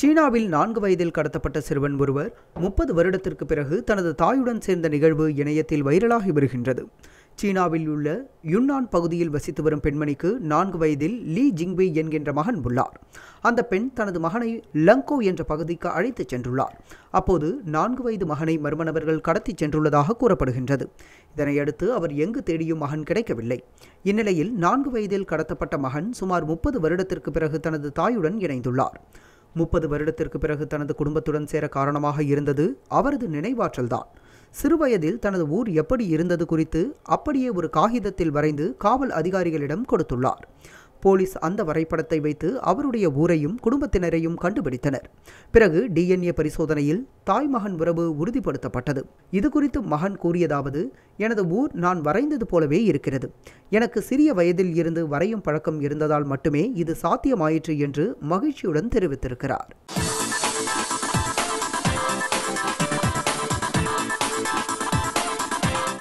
சீனாவில் நான்கு வயதில் கடத்தப்பட்ட சிறுவன் ஒருவர் முப்பது வருடத்திற்கு பிறகு தனது தாயுடன் சேர்ந்த நிகழ்வு இணையத்தில் வைரலாகி வருகின்றது சீனாவில் உள்ள யுன்னான் பகுதியில் வசித்து வரும் பெண்மணிக்கு நான்கு வயதில் லீ ஜிங்வி என்கின்ற மகன் உள்ளார் அந்த பெண் தனது மகனை லங்கோ என்ற பகுதிக்கு அழைத்துச் சென்றுள்ளார் அப்போது நான்கு வயது மகனை மர்மநபர்கள் கடத்திச் சென்றுள்ளதாக கூறப்படுகின்றது இதனையடுத்து அவர் எங்கு தேடியும் மகன் கிடைக்கவில்லை இந்நிலையில் நான்கு வயதில் கடத்தப்பட்ட மகன் சுமார் முப்பது வருடத்திற்கு பிறகு தனது தாயுடன் இணைந்துள்ளார் முப்பது வருடத்திற்கு பிறகு தனது குடும்பத்துடன் சேர காரணமாக இருந்தது அவரது நினைவாற்றல்தான் சிறுவயதில் தனது ஊர் எப்படி இருந்தது குறித்து அப்படியே ஒரு காகிதத்தில் வரைந்து காவல் அதிகாரிகளிடம் கொடுத்துள்ளார் போலீஸ் அந்த வரைபடத்தை வைத்து அவருடைய ஊரையும் குடும்பத்தினரையும் கண்டுபிடித்தனர் பிறகு டிஎன்ஏ பரிசோதனையில் தாய் மகன் உறவு உறுதிப்படுத்தப்பட்டது இது குறித்து மகன் கூறியதாவது எனது ஊர் நான் வரைந்தது போலவே இருக்கிறது எனக்கு சிறிய வயதில் இருந்து வரையும் பழக்கம் இருந்ததால் மட்டுமே இது சாத்தியமாயிற்று என்று மகிழ்ச்சியுடன் தெரிவித்திருக்கிறார்